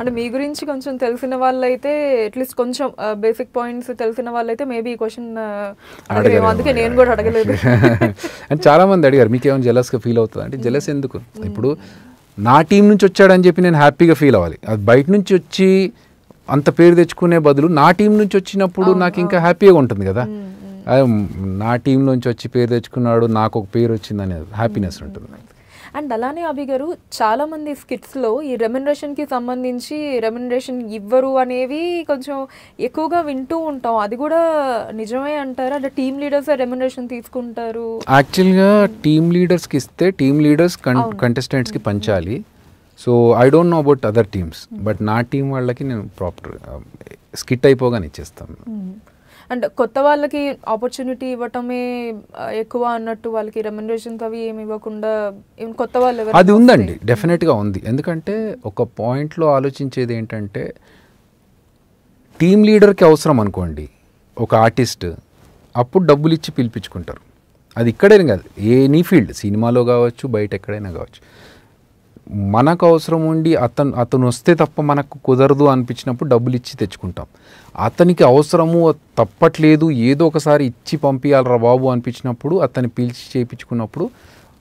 అంటే మీ గురించి కొంచెం తెలిసిన వాళ్ళైతే అట్లీస్ట్ కొంచెం బేసిక్ పాయింట్స్ తెలిసిన వాళ్ళైతే మేబీ ఈ క్వశ్చన్ అందుకే నేను కూడా అడగలేదు అండ్ చాలా మంది అడిగారు మీకేమైనా జెలస్గా ఫీల్ అవుతుంది అంటే జెలస్ ఎందుకు ఇప్పుడు నా టీం నుంచి వచ్చాడని చెప్పి నేను హ్యాపీగా ఫీల్ అవ్వాలి అది బయట నుంచి వచ్చి అంత పేరు తెచ్చుకునే బదులు నా టీం నుంచి వచ్చినప్పుడు నాకు ఇంకా హ్యాపీగా ఉంటుంది కదా నా టీం నుంచి వచ్చి పేరు తెచ్చుకున్నాడు నాకు ఒక పేరు వచ్చింది అనేది హ్యాపీనెస్ ఉంటుంది అండ్ అలానే అభి గారు చాలామంది స్కిట్స్లో ఈ రెమ్యునరేషన్కి సంబంధించి రెమ్యునరేషన్ ఇవ్వరు అనేవి కొంచెం ఎక్కువగా వింటూ ఉంటాం అది కూడా నిజమే అంటారు అంటే టీమ్ లీడర్స్ రెమ్యునరేషన్ తీసుకుంటారు యాక్చువల్గా టీమ్ లీడర్స్కి ఇస్తే టీమ్ లీడర్స్ కంటెస్టెంట్స్కి పంచాలి so I don't know about other teams but నా టీం వాళ్ళకి నేను ప్రాపర్ స్కిట్ అయిపోగానే ఇచ్చేస్తాను అండ్ కొత్త వాళ్ళకి ఆపర్చునిటీ ఇవ్వటమే ఎక్కువ అన్నట్టు వాళ్ళకి రెమ్యునరేషన్స్ అవి ఏమి ఇవ్వకుండా కొత్త వాళ్ళు అది ఉందండి డెఫినెట్గా ఉంది ఎందుకంటే ఒక పాయింట్లో ఆలోచించేది ఏంటంటే టీమ్ లీడర్కి అవసరం అనుకోండి ఒక ఆర్టిస్ట్ అప్పుడు డబ్బులు ఇచ్చి పిలిపించుకుంటారు అది ఇక్కడైనా కాదు ఎనీ ఫీల్డ్ సినిమాలో కావచ్చు బయట ఎక్కడైనా కావచ్చు మనకు అవసరం ఉండి అతను అతను వస్తే తప్ప మనకు కుదరదు అనిపించినప్పుడు డబ్బులు ఇచ్చి తెచ్చుకుంటాం అతనికి అవసరము తప్పట్లేదు ఏదో ఒకసారి ఇచ్చి పంపించాలరా బాబు అనిపించినప్పుడు అతన్ని పీల్చి చేయించుకున్నప్పుడు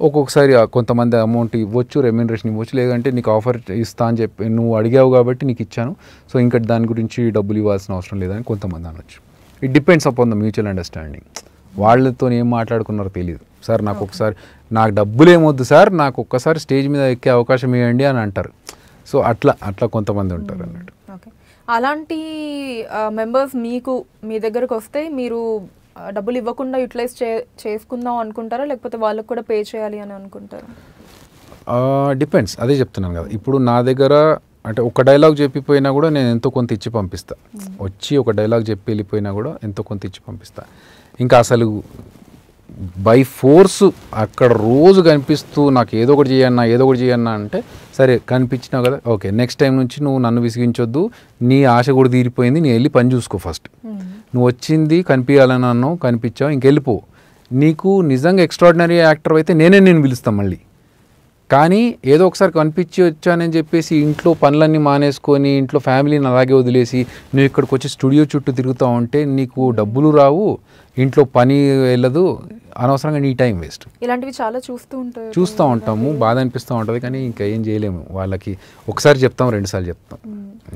ఒక్కొక్కసారి కొంతమంది అమౌంట్ ఇవ్వచ్చు రెమ్యూనరేషన్ ఇవ్వచ్చు లేదంటే నీకు ఆఫర్ ఇస్తా అని చెప్పి నువ్వు అడిగావు కాబట్టి నీకు ఇచ్చాను సో ఇంకా దాని గురించి డబ్బులు ఇవ్వాల్సిన అవసరం లేదని కొంతమంది అనొచ్చు it depends upon the mutual understanding వాళ్ళతో ఏం మాట్లాడుకున్నారో తెలియదు సార్ నాకు ఒకసారి నాకు డబ్బులు ఏమొద్దు సార్ నాకు ఒక్కసారి స్టేజ్ మీద ఎక్కే అవకాశం ఇవ్వండి అని అంటారు సో అట్లా అట్లా కొంతమంది ఉంటారు అన్నట్టు అలాంటి మెంబర్స్ మీకు మీ దగ్గరకు వస్తే మీరు డబ్బులు ఇవ్వకుండా యూటిలైజ్ చే చేసుకుందాం అనుకుంటారా లేకపోతే వాళ్ళకు కూడా పే చేయాలి అని అనుకుంటారా డిపెండ్స్ అదే చెప్తున్నాను కదా ఇప్పుడు నా దగ్గర అంటే ఒక డైలాగ్ చెప్పిపోయినా కూడా నేను ఎంతో కొంత ఇచ్చి పంపిస్తాను వచ్చి ఒక డైలాగ్ చెప్పి వెళ్ళిపోయినా కూడా ఎంతో కొంత ఇచ్చి పంపిస్తాను ఇంకా అసలు బై ఫోర్స్ అక్కడ రోజు కనిపిస్తూ నాకు ఏదో ఒకటి చేయన్నా ఏదో ఒకటి చేయన్నా అంటే సరే కనిపించినావు కదా ఓకే నెక్స్ట్ టైం నుంచి నువ్వు నన్ను విసిగించొద్దు నీ ఆశ కూడా తీరిపోయింది నేను వెళ్ళి పని చూసుకో ఫస్ట్ hmm. నువ్వు వచ్చింది కనిపించాలని అన్నావు కనిపించావు ఇంకెళ్ళిపో నీకు నిజంగా ఎక్స్ట్రాడినరీ యాక్టర్ అయితే నేనే నేను పిలుస్తాను మళ్ళీ కానీ ఏదో ఒకసారి కనిపించి వచ్చానని చెప్పేసి ఇంట్లో పనులన్నీ మానేసుకొని ఇంట్లో ఫ్యామిలీని అలాగే వదిలేసి నువ్వు ఇక్కడికి వచ్చి స్టూడియో చుట్టూ తిరుగుతూ ఉంటే నీకు డబ్బులు రావు ఇంట్లో పని వెళ్ళదు అనవసరంగా నీ టైం వేస్ట్ ఇలాంటివి చాలా చూస్తూ ఉంటాయి చూస్తూ ఉంటాము బాధ అనిపిస్తూ ఉంటుంది కానీ ఇంకా ఏం చేయలేము వాళ్ళకి ఒకసారి చెప్తాం రెండుసార్లు చెప్తాం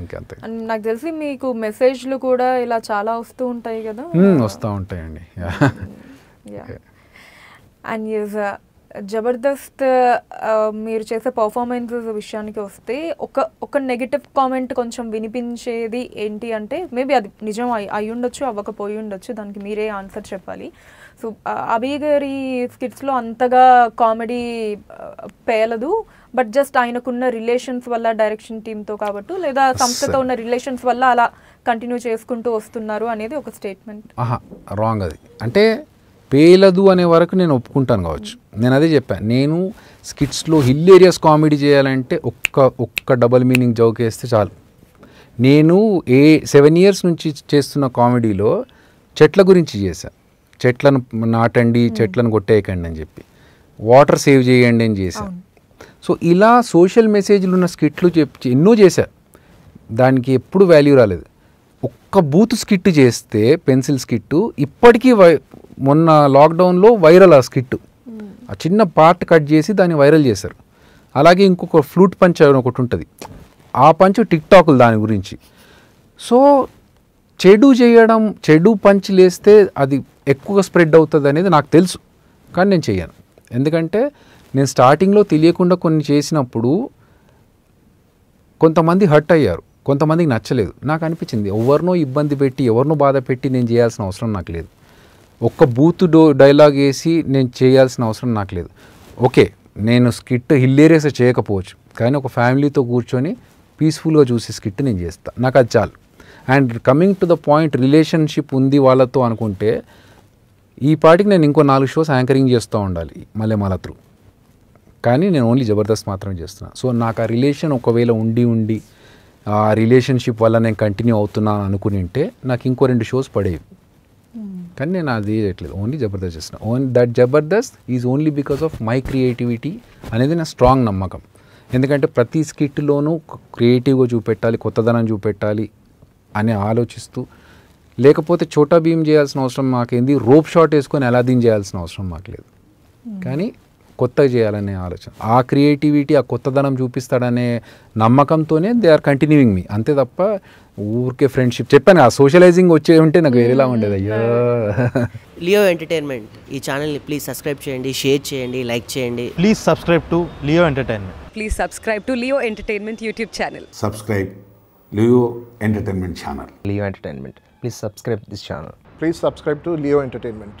ఇంకంతే నాకు తెలిసి మీకు మెసేజ్లు కూడా ఇలా చాలా వస్తూ ఉంటాయి కదా వస్తూ ఉంటాయండి అండ్ జబర్దస్త్ మీరు చేసే పర్ఫార్మెన్సెస్ విషయానికి వస్తే ఒక ఒక నెగిటివ్ కామెంట్ కొంచెం వినిపించేది ఏంటి అంటే మేబీ అది నిజం అయి ఉండొచ్చు అవ్వకపోయి ఉండొచ్చు దానికి మీరే ఆన్సర్ చెప్పాలి సో అభి గారి స్కిట్స్లో అంతగా కామెడీ పేలదు బట్ జస్ట్ ఆయనకున్న రిలేషన్స్ వల్ల డైరెక్షన్ టీమ్తో కాబట్టి లేదా సంస్థతో ఉన్న రిలేషన్స్ వల్ల అలా కంటిన్యూ చేసుకుంటూ వస్తున్నారు అనేది ఒక స్టేట్మెంట్ రాంగ్ అది అంటే పేలదు అనే వరకు నేను ఒప్పుకుంటాను కావచ్చు నేను అదే చెప్పాను నేను స్కిట్స్లో హిల్ ఏరియాస్ కామెడీ చేయాలంటే ఒక్క ఒక్క డబల్ మీనింగ్ జోక్ వేస్తే చాలు నేను ఏ సెవెన్ ఇయర్స్ నుంచి చేస్తున్న కామెడీలో చెట్ల గురించి చేశాను చెట్లను నాటండి చెట్లను కొట్టేయకండి అని చెప్పి వాటర్ సేవ్ చేయండి అని చేశాను సో ఇలా సోషల్ మెసేజ్లు ఉన్న స్కిట్లు చెప్పి ఎన్నో చేశారు దానికి ఎప్పుడు వాల్యూ రాలేదు ఒక్క బూత్ స్కిట్ చేస్తే పెన్సిల్ స్కిట్టు ఇప్పటికీ మొన్న లాక్డౌన్లో వైరల్ ఆ స్కిట్ ఆ చిన్న పార్ట్ కట్ చేసి దాన్ని వైరల్ చేశారు అలాగే ఇంకొక ఫ్లూట్ పంచ్ అని ఒకటి ఉంటుంది ఆ పంచ్ టిక్ టాక్లు దాని గురించి సో చెడు చేయడం చెడు పంచ్ లేస్తే అది ఎక్కువ స్ప్రెడ్ అవుతుంది అనేది నాకు తెలుసు కానీ నేను చేయను ఎందుకంటే నేను స్టార్టింగ్లో తెలియకుండా కొన్ని చేసినప్పుడు కొంతమంది హర్ట్ అయ్యారు కొంతమందికి నచ్చలేదు నాకు అనిపించింది ఎవరినో ఇబ్బంది పెట్టి ఎవరినో బాధ పెట్టి నేను చేయాల్సిన అవసరం నాకు లేదు ఒక్క బూత్ డో డైలాగ్ వేసి నేను చేయాల్సిన అవసరం నాకు లేదు ఓకే నేను స్కిట్ హిల్లేరియస్ చేయకపోవచ్చు కానీ ఒక ఫ్యామిలీతో కూర్చొని పీస్ఫుల్గా చూసే స్కిట్ నేను చేస్తాను నాకు అది చాలు and coming to the point relationship ఉంది వాళ్ళతో అనుకుంటే ఈ పాటికి నేను ఇంకో నాలుగు షోస్ యాంకరింగ్ చేస్తూ ఉండాలి మలెమాల త్రూ కానీ నేను ఓన్లీ జబర్దస్త్ మాత్రమే చేస్తున్నాను సో నాకు ఆ రిలేషన్ ఒకవేళ ఉండి ఉండి ఆ రిలేషన్షిప్ వల్ల నేను కంటిన్యూ అవుతున్నాను అనుకుని ఉంటే నాకు ఇంకో రెండు షోస్ పడేవి కానీ నేను అది చేయట్లేదు ఓన్లీ జబర్దస్త్ చేసిన own that Jabardasth is only because of my creativity అనేది నా స్ట్రాంగ్ నమ్మకం ఎందుకంటే ప్రతి స్కిట్లోనూ క్రియేటివ్గా చూపెట్టాలి కొత్తదనం చూపెట్టాలి అని ఆలోచిస్తూ లేకపోతే చోటా భీమ్ చేయాల్సిన అవసరం మాకేంది రోప్ షాట్ వేసుకొని ఎలా దీని చేయాల్సిన అవసరం మాకు లేదు hmm. కానీ కొత్తగా చేయాలనే ఆలోచన ఆ క్రియేటివిటీ ఆ కొత్తదనం చూపిస్తాడనే నమ్మకంతోనే దే ఆర్ కంటిన్యూయింగ్ మీ అంతే తప్ప ఊరికే ఫ్రెండ్షిప్ చెప్పాను ఆ సోషలైజింగ్ వచ్చే ఉంటే నాకు వేరేలా ఉండేది అయ్యో లియో ఎంటర్టైన్మెంట్ ఈ ఛానల్ని ప్లీజ్ సబ్స్క్రైబ్ చేయండి షేర్ చేయండి లైక్ చేయండి please subscribe to Leo Entertainment please subscribe to Leo Entertainment YouTube channel subscribe Leo Entertainment channel Leo Entertainment please subscribe this channel please subscribe to Leo entertainment